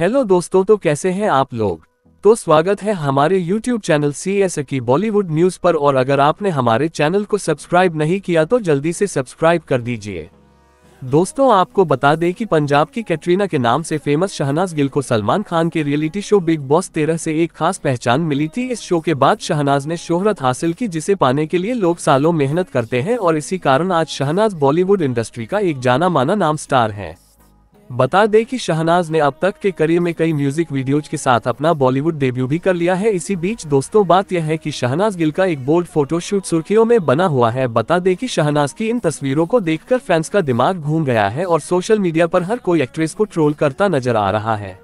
hello दोस्तों तो कैसे हैं आप लोग तो स्वागत है हमारे YouTube चैनल सी एस की बॉलीवुड न्यूज पर और अगर आपने हमारे चैनल को सब्सक्राइब नहीं किया तो जल्दी से सब्सक्राइब कर दीजिए दोस्तों आपको बता दें कि पंजाब की कैटरीना के नाम से फेमस शहनाज गिल को सलमान खान के रियलिटी शो बिग बॉस तेरह से एक खास पहचान मिली थी इस शो के बाद शहनाज ने शोहरत हासिल की जिसे पाने के लिए लोग सालों मेहनत करते हैं और इसी कारण आज शहनाज बॉलीवुड इंडस्ट्री का एक जाना माना नाम स्टार है बता दें कि शहनाज ने अब तक के करियर में कई म्यूजिक वीडियोज के साथ अपना बॉलीवुड डेब्यू भी कर लिया है इसी बीच दोस्तों बात यह है कि शहनाज गिल का एक बोल्ड फोटोशूट सुर्खियों में बना हुआ है बता दें कि शहनाज की इन तस्वीरों को देखकर फैंस का दिमाग घूम गया है और सोशल मीडिया पर हर कोई एक्ट्रेस को ट्रोल करता नजर आ रहा है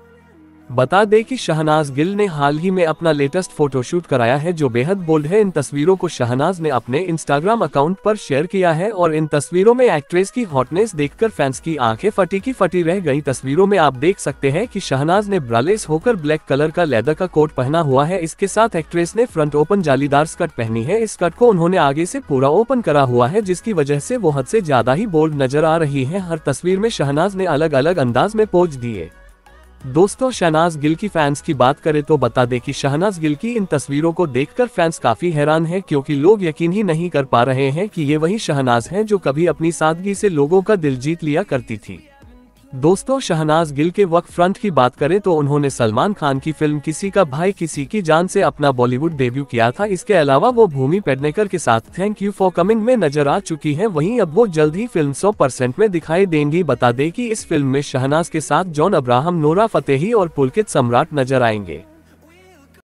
बता दें कि शहनाज गिल ने हाल ही में अपना लेटेस्ट फोटोशूट कराया है जो बेहद बोल्ड है इन तस्वीरों को शहनाज ने अपने इंस्टाग्राम अकाउंट पर शेयर किया है और इन तस्वीरों में एक्ट्रेस की हॉटनेस देखकर फैंस की आंखें फटी की फटी रह गई तस्वीरों में आप देख सकते हैं कि शहनाज ने ब्रालेस होकर ब्लैक कलर का लेदर का कोट पहना हुआ है इसके साथ एक्ट्रेस ने फ्रंट ओपन जालीदार स्कर्ट पहनी है इस स्कर्ट को उन्होंने आगे से पूरा ओपन करा हुआ है जिसकी वजह से वो हद से ज्यादा ही बोल्ड नजर आ रही है हर तस्वीर में शहनाज ने अलग अलग अंदाज में पोज दिए दोस्तों शहनाज गिल की फैंस की बात करें तो बता दें कि शहनाज गिल की इन तस्वीरों को देखकर फैंस काफी हैरान हैं क्योंकि लोग यकीन ही नहीं कर पा रहे हैं कि ये वही शहनाज हैं जो कभी अपनी सादगी से लोगों का दिल जीत लिया करती थी दोस्तों शहनाज गिल के वक्त फ्रंट की बात करें तो उन्होंने सलमान खान की फिल्म किसी का भाई किसी की जान से अपना बॉलीवुड डेब्यू किया था इसके अलावा वो भूमि पेडनेकर के साथ थैंक यू फॉर कमिंग में नजर आ चुकी हैं वहीं अब वो जल्द ही फिल्म 100 परसेंट में दिखाई देंगी बता दें कि इस फिल्म में शहनाज के साथ जॉन अब्राहम नोरा फतेही और पुलकित सम्राट नजर आएंगे